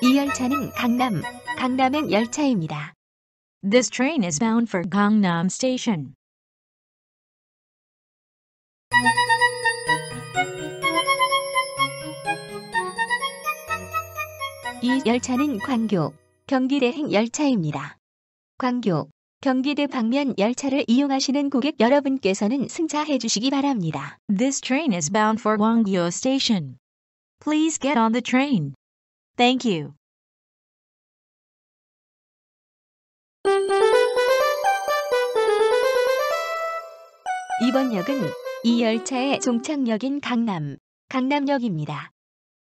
이 열차는 강남, 강남행 열차입니다. This train is bound for Gangnam Station. 이 열차는 광교, 경기대행 열차입니다. 광교, 경기대 방면 열차를 이용하시는 고객 여러분께서는 승차해 주시기 바랍니다. This train is bound for Gwangyo Station. Please get on the train. Thank you. 이번 역은 이 열차의 종착역인 강남, 강남역입니다.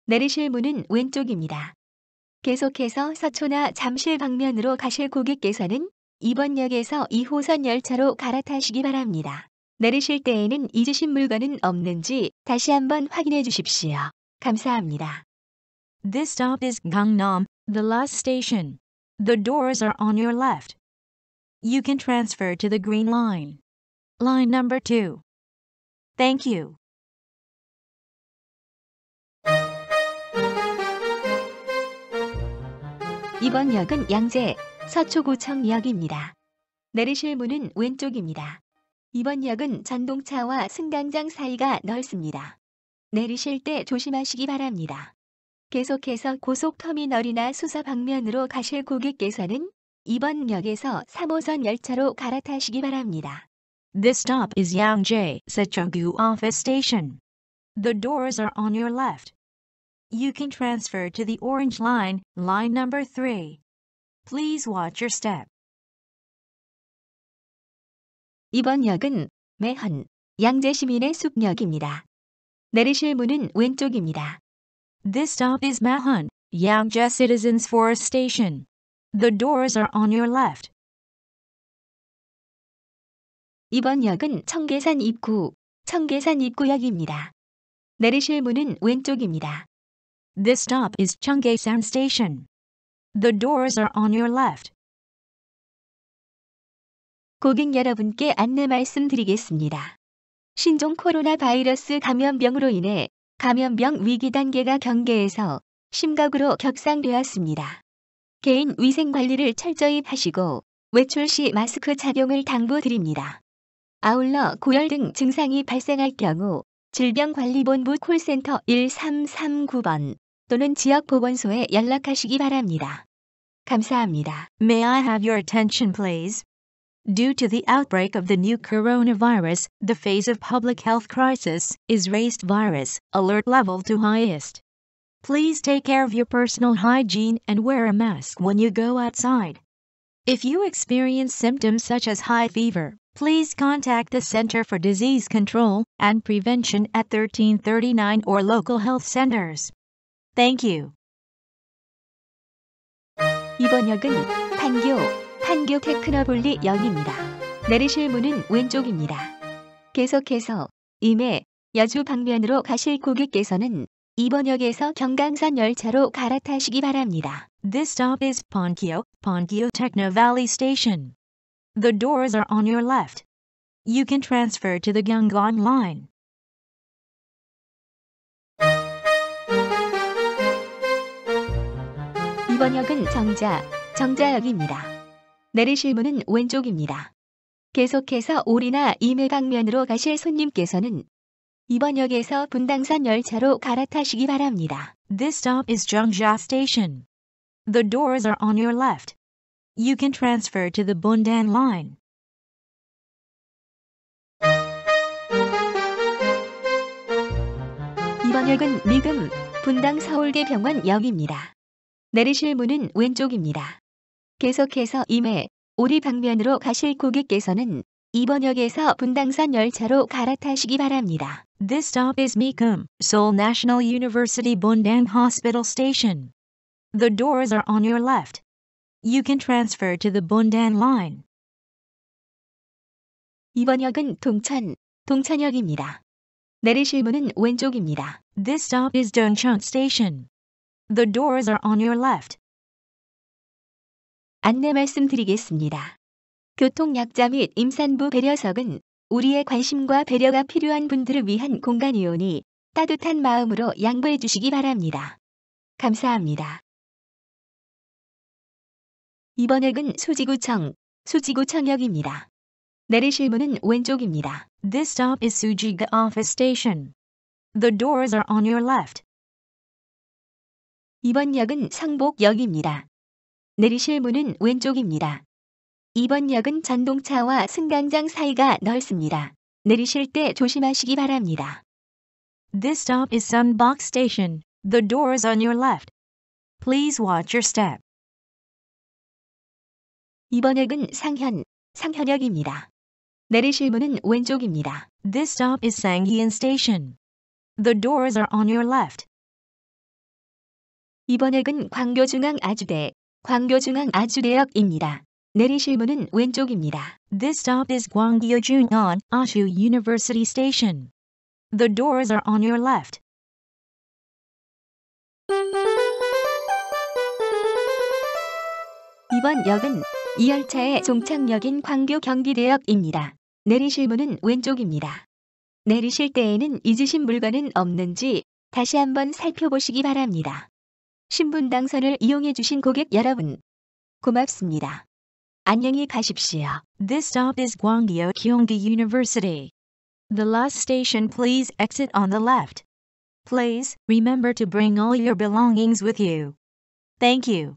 내리실 문은 왼쪽입니다. 계속해서 서초나 잠실 방면으로 가실 고객께서는 2번 역에서 2호선 열차로 갈아타시기 바랍니다. 내리실 때에는 잊으신 물건은 없는지 다시 한번 확인해 주십시오. 감사합니다. This stop is Gangnam, the last station. The doors are on your left. You can transfer to the green line. Line number 2. Thank you. 이번 역은 양재, 서초구청 역입니다. 내리실 문은 왼쪽입니다. 이번 역은 전동차와 승강장 사이가 넓습니다. 내리실 때 조심하시기 바랍니다. 계속해서 고속터미널이나 수서 방면으로 가실 고객께서는 이번 역에서 3호선 열차로 갈아타시기 바랍니다. This stop is Yangjae, Secheongu Office Station. The doors are on your left. You can transfer to the Orange Line, line number 3. Please watch your step. 이번 역은 매헌, 양재시민의 숲역입니다. 내리실 문은 왼쪽입니다. This stop is Mahon, Yangje Citizens Forest Station. The doors are on your left. 이번 역은 청계산 입구, 청계산 입구역입니다. 내리실 문은 왼쪽입니다. This stop is Cheonggaesan Station. The doors are on your left. 고객 여러분께 안내 말씀드리겠습니다. 신종 코로나 바이러스 감염병으로 인해 감염병 위기 단계가 경계에서 심각으로 격상되었습니다. 개인 위생 관리를 철저히 하시고 외출 시 마스크 착용을 당부드립니다. 아울러 고열 등 증상이 발생할 경우 질병관리본부 콜센터 1339번 또는 지역보건소에 연락하시기 바랍니다. 감사합니다. May I have your attention please? Due to the outbreak of the new coronavirus, the phase of public health crisis is raised virus alert level to highest. Please take care of your personal hygiene and wear a mask when you go outside. If you experience symptoms such as high fever, please contact the Center for Disease Control and Prevention at 1339 or local health centers. Thank you. 이번 역은 판교, 판교 테크노폴리 역입니다. 내리실 문은 왼쪽입니다. 계속해서 임해 여주 방면으로 가실 고객께서는 2번 역에서 경강산 열차로 갈아타시기 바랍니다. This stop is Ponkyo, Ponkyo Techno Valley Station. The doors are on your left. You can transfer to the Gyeonggang line. 2번역은 정자, 정자역입니다. 내리실 문은 왼쪽입니다. 계속해서 오리나 임해 방면으로 가실 손님께서는 2번역에서 분당선 열차로 갈아타시기 바랍니다. This stop is Jeongja Station. The doors are on your left. You can transfer to the Bundan line. 이번 역은 미금, 분당 서울대병원역입니다. 내리실 문은 왼쪽입니다. 계속해서 2매 오리 방면으로 가실 고객께서는 2번역에서 분당선 열차로 갈아타시기 바랍니다. This stop is Mikum, Seoul National University Bundang Hospital Station. The doors are on your left. You can transfer to the Bundan line. 2번역은 동천, 동천역입니다. 내리실 문은 왼쪽입니다. This stop is Dongcheon Station. The doors are on your left. 안내 말씀드리겠습니다. 교통약자 및 임산부 배려석은 우리의 관심과 배려가 필요한 분들을 위한 공간이오니 따뜻한 마음으로 양보해 주시기 바랍니다. 감사합니다. 이번 역은 소지구청, 소지구청역입니다. 내리실 문은 왼쪽입니다. This stop is Sujiga Office Station. The doors are on your left. 2번 역은 상복역입니다. 내리실 문은 왼쪽입니다. 2번 역은 전동차와 승강장 사이가 넓습니다. 내리실 때 조심하시기 바랍니다. This stop is Sunbok Station. The door is on your left. Please watch your step. 2번 역은 상현, 상현역입니다. 내리실 문은 왼쪽입니다. This stop is Sanghyun Station. The doors are on your left. 이번 역은 광교중앙아주대, 광교중앙아주대역입니다. 내리실 문은 왼쪽입니다. This stop is Gwangyo Jungang a s u University Station. The doors are on your left. 이번 역은 이 열차의 종착역인 광교 경기대역입니다. 내리실 문은 왼쪽입니다. 내리실 때에는 잊으신 물건은 없는지 다시 한번 살펴보시기 바랍니다. 신분당선을 이용해 주신 고객 여러분, 고맙습니다. 안녕히 가십시오. This stop is Gwangyo Kyunggi University. The last station please exit on the left. Please remember to bring all your belongings with you. Thank you.